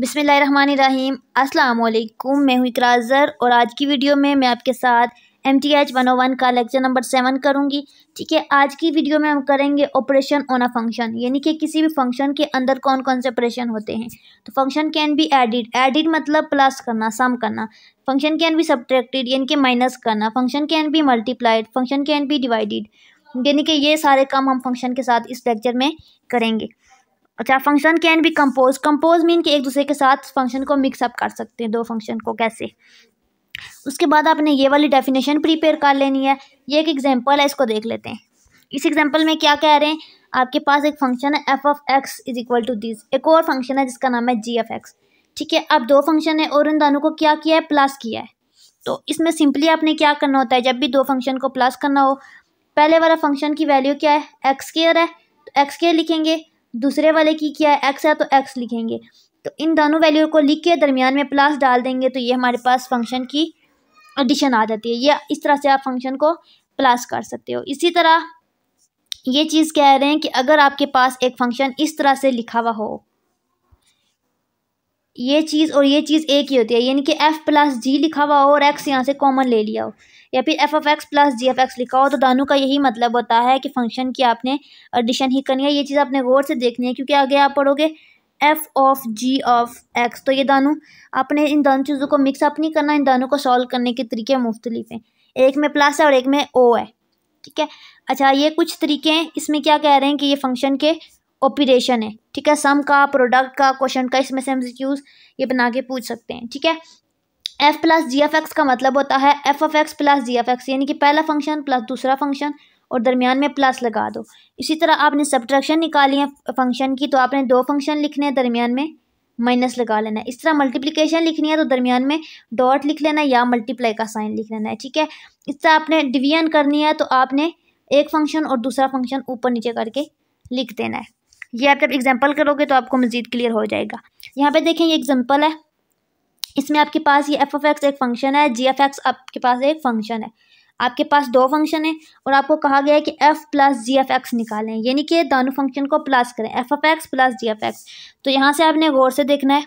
बिसमीम अल्लाम मैं हूँ इकराजर और आज की वीडियो में मैं आपके साथ M T H one O one का लेक्चर नंबर सेवन करूँगी ठीक है आज की वीडियो में हम करेंगे ऑपरेशन ऑन अ फंक्शन यानी कि किसी भी फंक्शन के अंदर कौन कौन से ऑपरेशन होते हैं तो function can be added added मतलब प्लस करना सम करना फंक्शन कैन बी सब्ट्रैक्टेड यानी कि माइनस करना function can be multiplied function can be divided यानी कि ये सारे काम हम फंक्शन के साथ इस लेक्चर में करेंगे अच्छा function can be compose compose mean कि एक दूसरे के साथ फंक्शन को मिक्सअप कर सकते हैं दो फंक्शन को कैसे उसके बाद आपने ये वाली डेफिनेशन प्रिपेयर कर लेनी है ये एक एग्जांपल है इसको देख लेते हैं इस एग्जांपल में क्या कह रहे हैं आपके पास एक फंक्शन है F of X is equal to this एक और फंक्शन है जिसका नाम है जी एफ एक्स ठीक है अब दो फंक्शन है और उन दोनों को क्या किया है प्लस किया है तो इसमें सिंपली आपने क्या करना होता है जब भी दो फंक्शन को प्लस करना हो पहले वाला फंक्शन की वैल्यू क्या है एक्स केयर है तो एक्स केयर लिखेंगे दूसरे वाले की क्या है एक्स है तो एक्स लिखेंगे तो इन दोनों वैल्यू को लिख के दरमियान में प्लस डाल देंगे तो ये हमारे पास फंक्शन की एडिशन आ जाती है या इस तरह से आप फंक्शन को प्लस कर सकते हो इसी तरह ये चीज़ कह रहे हैं कि अगर आपके पास एक फंक्शन इस तरह से लिखा हुआ हो ये चीज़ और ये चीज़ एक ही होती है यानी कि एफ़ प्लस जी लिखा हुआ हो और एक्स यहाँ से कॉमन ले लिया हो या फिर F of X plus G F X लिखा हो तो दानू का यही मतलब होता है कि फ़ंक्शन की आपने एडिशन ही करनी है ये चीज़ आपने गौर से देखनी है क्योंकि आगे आप पढ़ोगे F of G of X तो ये दानू आपने इन दोनों चीज़ों को मिक्सअप नहीं करना इन दानों को सॉल्व करने के तरीके मुख्तलिफ हैं एक में प्लस है और एक में ओ है ठीक है अच्छा ये कुछ तरीके हैं इसमें क्या कह रहे हैं कि ये फंक्शन के ऑपरेशन है ठीक है सम का प्रोडक्ट का क्वेश्चन का इसमें से हम क्यूज़ ये बना के पूछ सकते हैं ठीक है F plus G F x का मतलब होता है F of X plus G F X यानी कि पहला फंक्शन प्लस दूसरा फंक्शन और दरमियान में प्लस लगा दो इसी तरह आपने सब्ट्रैक्शन निकाली है फंक्शन की तो आपने दो फंक्शन लिखने हैं दरमियान में माइनस लगा लेना है इस तरह मल्टीप्लिकेशन लिखनी है तो दरमियान में डॉट लिख लेना है या मल्टीप्लाई का साइन लिख लेना है ठीक है इस तरह आपने डिवीजन करनी है तो आपने एक फंक्शन और दूसरा फंक्शन ऊपर नीचे करके लिख देना है ये आप जब एग्जाम्पल करोगे तो आपको मज़ीद क्लियर हो जाएगा यहाँ पे देखें ये एग्जाम्पल है इसमें आपके पास ये एफ ऑफ एक्स एक फंक्शन है जी एफ एक्स आपके पास एक फंक्शन है आपके पास दो फंक्शन है और आपको कहा गया है कि F plus G F x निकालें यानी कि दोनों फंक्शन को प्लस करें F of X plus G F X तो यहाँ से आपने गौर से देखना है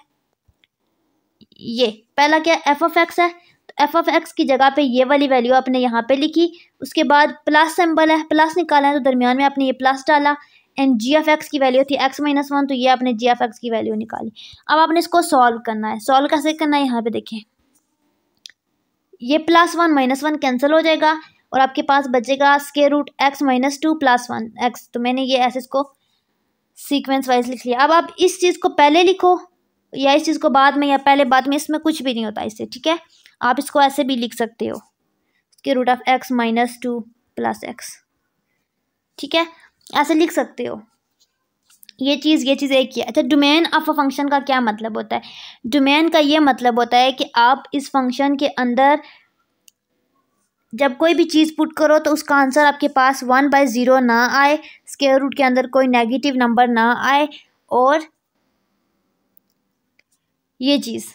ये पहला क्या एफ ऑफ एक्स है तो एफ ऑफ एक्स की जगह पे ये वाली वैल्यू आपने यहाँ पे लिखी उसके बाद प्लस सिंबल है प्लस निकाला है तो दरमियान में आपने ये प्लस डाला एंड जी एफ एक्स की वैल्यू थी एक्स माइनस वन तो ये आपने जी एफ एक्स की वैल्यू निकाली अब आपने इसको सॉल्व करना है सॉल्व कैसे करना है यहाँ पे देखें ये plus one minus one cancel हो जाएगा और आपके पास बचेगा square root X minus two plus one X तो मैंने ये ऐसे इसको सीक्वेंस वाइज लिख लिया अब आप इस चीज़ को पहले लिखो या इस चीज़ को बाद में या पहले बाद में इसमें कुछ भी नहीं होता इससे ठीक है आप इसको ऐसे भी लिख सकते हो square root of X minus two plus X ठीक है ऐसे लिख सकते हो ये चीज़ ये चीज़ एक ही है अच्छा डोमेन ऑफ अ फंक्शन का क्या मतलब होता है डोमेन का ये मतलब होता है कि आप इस फंक्शन के अंदर जब कोई भी चीज़ पुट करो तो उसका आंसर आपके पास वन बाय ज़ीरो ना आए स्केयर रूट के अंदर कोई नेगेटिव नंबर ना आए और ये चीज़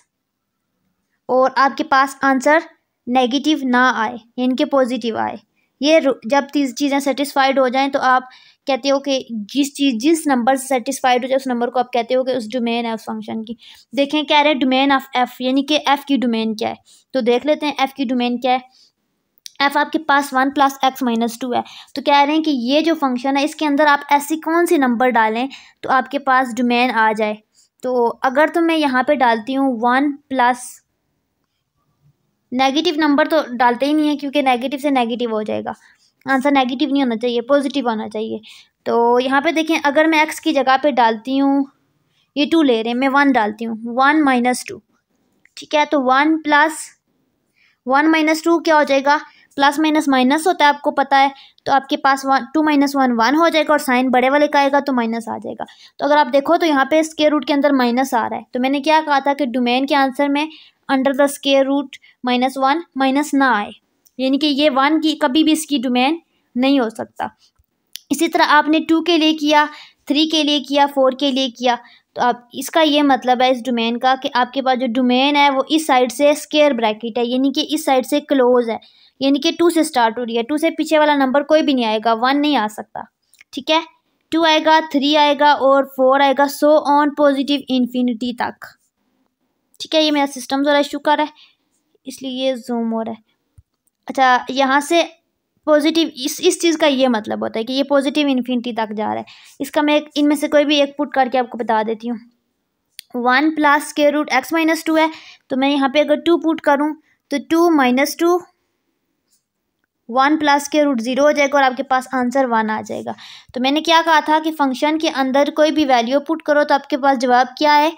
और आपके पास आंसर नेगेटिव ना आए यानी कि पॉजिटिव आए ये जब तीस चीज़ें सेटिस्फाइड हो जाएं तो आप कहते हो कि जिस चीज़ जिस नंबर से सेटिस्फाइड हो जाए उस नंबर को आप कहते हो कि उस डोमेन है उस फंक्शन की देखें कह रहे हैं डोमेन ऑफ एफ़ यानी कि एफ़ की डोमेन क्या है तो देख लेते हैं एफ़ की डोमेन क्या है एफ आपके पास one plus X minus two है तो कह रहे हैं कि ये जो फंक्शन है इसके अंदर आप ऐसी कौन सी नंबर डालें तो आपके पास डोमेन आ जाए तो अगर तो मैं यहाँ पे डालती हूँ वन प्लस नेगेटिव नंबर तो डालते ही नहीं है क्योंकि नेगेटिव से नेगेटिव हो जाएगा आंसर नेगेटिव नहीं होना चाहिए पॉजिटिव होना चाहिए तो यहाँ पे देखें अगर मैं एक्स की जगह पे डालती हूँ ये टू ले रहे हैं मैं वन डालती हूँ वन माइनस टू ठीक है तो one plus one minus two क्या हो जाएगा प्लस माइनस माइनस होता है आपको पता है तो आपके पास one two minus one one हो जाएगा और साइन बड़े वाले का आएगा तो माइनस आ जाएगा तो अगर आप देखो तो यहाँ पे स्केयर रूट के अंदर माइनस आ रहा है तो मैंने क्या कहा था कि डोमेन के आंसर में under the square root minus one minus ना आए यानी कि ये वन की कभी भी इसकी डोमेन नहीं हो सकता इसी तरह आपने टू के लिए किया थ्री के लिए किया फोर के लिए किया तो आप इसका ये मतलब है इस डोमेन का कि आपके पास जो डोमेन है वो इस साइड से स्केयर ब्रैकेट है यानी कि इस साइड से क्लोज है यानी कि टू से स्टार्ट हो रही है टू से पीछे वाला नंबर कोई भी नहीं आएगा वन नहीं आ सकता ठीक है टू आएगा थ्री आएगा और फोर आएगा सो ऑन पॉजिटिव इन्फिनिटी तक ठीक है ये मेरा सिस्टम ज़रा इशू कर रहा है इसलिए ये जूम हो रहा है अच्छा यहाँ से पॉजिटिव इस इस चीज़ का ये मतलब होता है कि ये पॉजिटिव इन्फिनिटी तक जा रहा है इसका मैं इनमें से कोई भी एक पुट करके आपको बता देती हूँ वन प्लस के रूट एक्स माइनस टू है तो मैं यहाँ पे अगर टू पुट करूँ तो two minus two one plus के रूट ज़ीरो हो जाएगा और आपके पास आंसर वन आ जाएगा तो मैंने क्या कहा था कि फंक्शन के अंदर कोई भी वैल्यू पुट करो तो आपके पास जवाब क्या है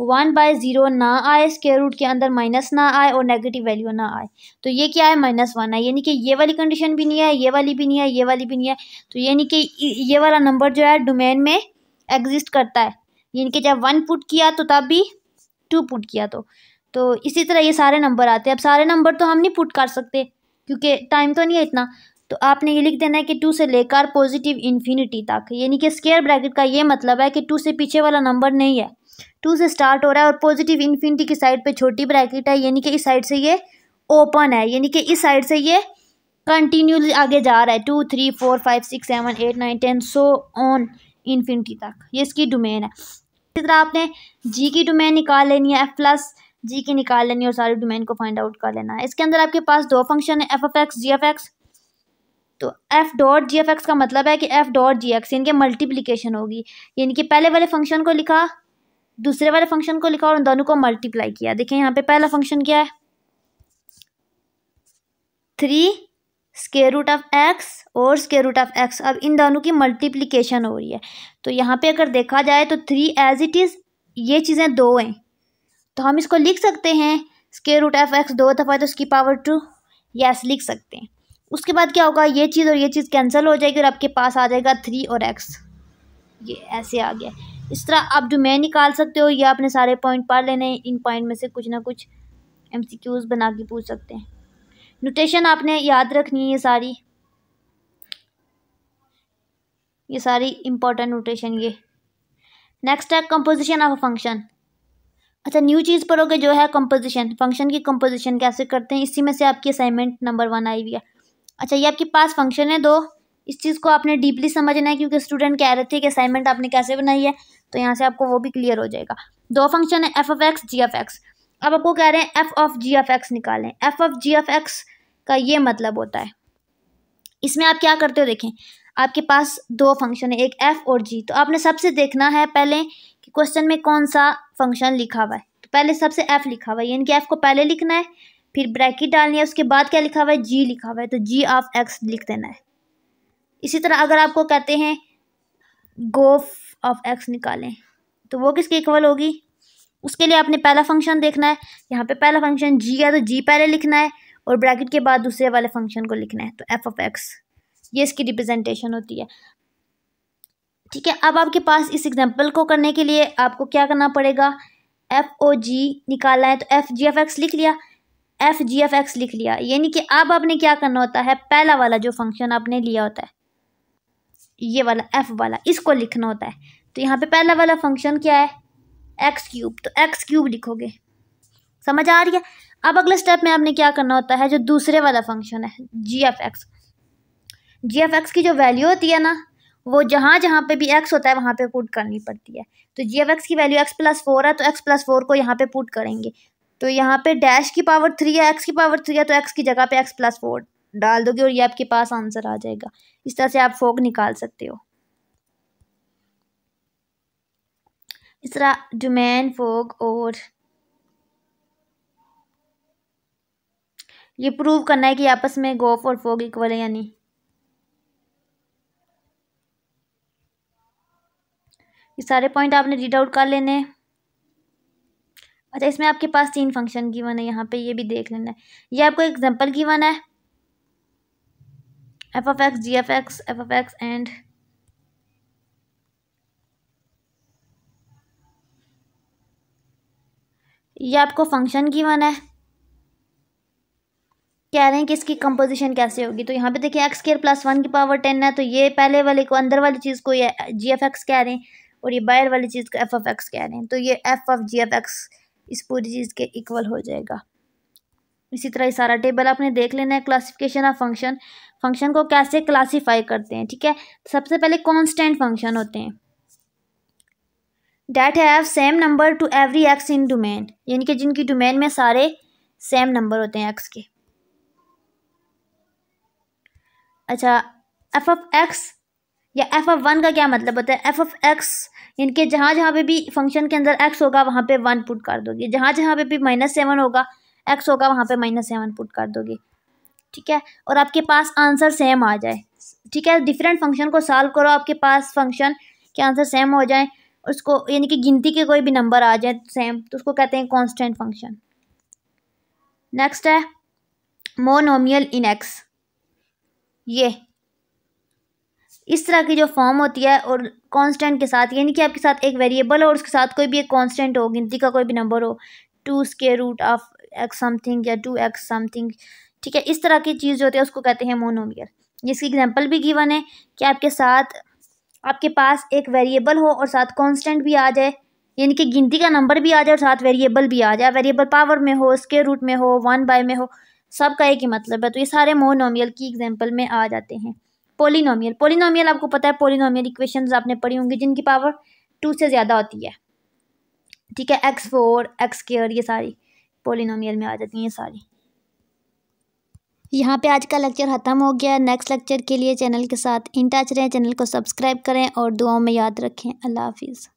वन बाय ज़ीरो ना आए स्केयर रूट के अंदर माइनस ना आए और नेगेटिव वैल्यू ना आए तो ये क्या है माइनस वन है यानी कि ये वाली कंडीशन भी नहीं है ये वाली भी नहीं है ये वाली भी नहीं है तो यानी कि ये वाला नंबर जो है डोमेन में एग्जिस्ट करता है यानी कि जब वन पुट किया तो तब भी टू पुट किया तो तो इसी तरह ये सारे नंबर आते हैं अब सारे नंबर तो हम नहीं पुट कर सकते क्योंकि टाइम तो नहीं है इतना तो आपने ये लिख देना है कि टू से लेकर पॉजिटिव इन्फिनिटी तक यानी कि स्केयर ब्रैकेट का ये मतलब है कि टू से पीछे वाला नंबर नहीं है टू से स्टार्ट हो रहा है और पॉजिटिव इन्फिनिटी की साइड पे छोटी ब्रैकेट है यानी कि इस साइड से ये ओपन है यानी कि इस साइड से ये कंटिन्यूली आगे जा रहा है two three four five six seven eight nine ten so on infinity तक ये इसकी डोमेन है इसी तरह आपने जी की डोमेन निकाल लेनी है एफ प्लस जी की निकाल लेनी है और सारी डोमेन को फाइंड आउट कर लेना है इसके अंदर आपके पास दो फंक्शन है एफ एफ एक्स जी एफ एक्स तो F dot G F x का मतलब है कि एफ डॉट जी एक्स इनके मल्टीप्लीकेशन होगी यानी कि पहले वाले फंक्शन को लिखा दूसरे वाले फंक्शन को लिखा और उन दोनों को मल्टीप्लाई किया देखें यहाँ पे पहला फंक्शन क्या है three square root of x और स्केयर रूट ऑफ एक्स अब इन दोनों की मल्टीप्लीकेशन हो रही है तो यहाँ पे अगर देखा जाए तो थ्री एज इट इज़ ये चीज़ें दो हैं तो हम इसको लिख सकते हैं स्केयर रूट ऑफ एक्स दो दफ़ा तो उसकी पावर टू यस लिख सकते हैं उसके बाद क्या होगा ये चीज़ और ये चीज़ कैंसिल हो जाएगी और आपके पास आ जाएगा थ्री और एक्स ये ऐसे आ गया इस तरह आप डोमेन निकाल सकते हो या अपने सारे पॉइंट पढ़ लेने इन पॉइंट में से कुछ ना कुछ एम सी क्यूज़ बना के पूछ सकते हैं नोटेशन आपने याद रखनी है ये सारी ये सारी इम्पोर्टेंट नोटेशन ये नेक्स्ट है कंपोजिशन ऑफ अ फंक्शन अच्छा न्यू चीज़ पढ़ोगे जो है कंपोजिशन फंक्शन की कंपोजिशन कैसे करते हैं इसी में से आपकी असाइनमेंट नंबर वन आई हुई है अच्छा ये आपके पास फंक्शन है दो इस चीज़ को आपने डीपली समझना है क्योंकि स्टूडेंट कह रहे थे कि असाइनमेंट आपने कैसे बनाई है तो यहाँ से आपको वो भी क्लियर हो जाएगा दो फंक्शन है F of x ji F x अब आपको कह रहे हैं f of g F x निकालें f of g F x का ये मतलब होता है इसमें आप क्या करते हो देखें आपके पास दो फंक्शन है एक एफ और जी तो आपने सबसे देखना है पहले कि क्वेश्चन में कौन सा फंक्शन लिखा हुआ है तो पहले सबसे एफ लिखा हुआ है यानी कि एफ को पहले लिखना है फिर ब्रैकेट डालनी है उसके बाद क्या लिखा हुआ है जी लिखा हुआ है तो जी ऑफ एक्स लिख देना है इसी तरह अगर आपको कहते हैं गोफ ऑफ एक्स निकालें तो वो किसके इक्वल होगी उसके लिए आपने पहला फंक्शन देखना है यहाँ पे पहला फंक्शन जी है तो जी पहले लिखना है और ब्रैकेट के बाद दूसरे वाले फंक्शन को लिखना है तो एफ ऑफ एक्स ये इसकी रिप्रेजेंटेशन होती है ठीक है अब आपके पास इस एग्जांपल को करने के लिए आपको क्या करना पड़ेगा एफ ओ जी निकालना है तो एफ जी एफ एक्स लिख लिया एफ जी एफ एक्स लिख लिया यानी कि अब आपने क्या करना होता है पहला वाला जो फंक्शन आपने लिया होता है ये वाला एफ वाला इसको लिखना होता है तो यहाँ पे पहला वाला फंक्शन क्या है एक्स क्यूब तो एक्स क्यूब लिखोगे समझ आ रही है अब अगले स्टेप में आपने क्या करना होता है जो दूसरे वाला फंक्शन है जी एफ एक्स जी एफ एक्स की जो वैल्यू होती है ना वो जहाँ जहाँ पे भी एक्स होता है वहाँ पे पुट करनी पड़ती है तो जी एफ एक्स की वैल्यू एक्स प्लस फोर है तो एक्स प्लस फोर को यहाँ पे पुट करेंगे तो यहाँ पे डैश की पावर थ्री है एक्स की पावर थ्री है तो एक्स की जगह पे एक्स प्लस फोर डाल दोगे और ये आपके पास आंसर आ जाएगा इस तरह से आप फोक निकाल सकते हो इस तरह डोमेन फोक और ये प्रूव करना है कि आपस में गोफ और फोक इक्वल है यानी ये सारे पॉइंट आपने रीड आउट कर लेने अच्छा इसमें आपके पास तीन फंक्शन गिवन है यहाँ पे ये भी देख लेना है ये आपको एग्जांपल गिवन है F of x ji F x f of x and ये आपको फंक्शन की वन है कह रहे हैं कि इसकी कंपोजिशन कैसे होगी तो यहाँ पे देखिए एक्स केयर प्लस वन की पावर टेन है तो ये पहले वाले को अंदर वाली चीज़ को ये जी एफ एक्स कह रहे हैं और ये बाहर वाली चीज़ को एफ ऑफ एक्स कह रहे हैं तो ये F of g F x इस पूरी चीज़ के इक्वल हो जाएगा इसी तरह ये सारा टेबल आपने देख लेना है क्लासिफिकेशन ऑफ फंक्शन फंक्शन को कैसे क्लासीफाई करते हैं ठीक है सबसे पहले कॉन्स्टेंट फंक्शन होते हैं that have same number to every x in domain यानी कि जिनकी डोमेन में सारे सेम नंबर होते हैं एक्स के अच्छा एफ ऑफ एक्स या एफ ऑफ वन का क्या मतलब होता है एफ ऑफ एक्स यानी कि जहाँ जहाँ पे भी फंक्शन के अंदर एक्स होगा वहाँ पे वन पुट कर दोगे जहाँ जहाँ पे भी माइनस सेवन होगा एक्स होगा वहाँ पे माइनस सेवन पुट कर दोगे ठीक है और आपके पास आंसर सेम आ जाए ठीक है डिफरेंट फंक्शन को सॉल्व करो आपके पास फंक्शन के आंसर सेम हो जाए उसको यानी कि गिनती के कोई भी नंबर आ जाए सेम तो उसको कहते हैं कॉन्स्टेंट फंक्शन नेक्स्ट है मोनोमियल इन एक्स ये इस तरह की जो फॉर्म होती है और कांस्टेंट के साथ यानी कि आपके साथ एक वेरिएबल हो और उसके साथ कोई भी एक कांस्टेंट हो गिनती का कोई भी नंबर हो two square root of x something या टू एक्स समथिंग ठीक है इस तरह की चीज़ जो होती है उसको कहते हैं मोनोमियर जिसकी एग्जाम्पल भी गिवन है कि आपके साथ आपके पास एक वेरिएबल हो और साथ कांस्टेंट भी आ जाए यानी कि गिनती का नंबर भी आ जाए और साथ वेरिएबल भी आ जाए वेरिएबल पावर में हो उसके रूट में हो वन बाय में हो सब का एक ही मतलब है तो ये सारे मोनोमियल की एग्जाम्पल में आ जाते हैं पोलिनोमियल पोलिनोमियल आपको पता है पोलिनोमियल इक्वेशन आपने पढ़ी होंगी जिनकी पावर टू से ज़्यादा होती है ठीक है एक्स फोर एक्स केयर ये सारी पोलिनोमियल में आ जाती हैं ये सारी यहाँ पे आज का लेक्चर ख़त्म हो गया नेक्स्ट लेक्चर के लिए चैनल के साथ इन टच रहें चैनल को सब्सक्राइब करें और दुआओं में याद रखें अल्लाह हाफिज़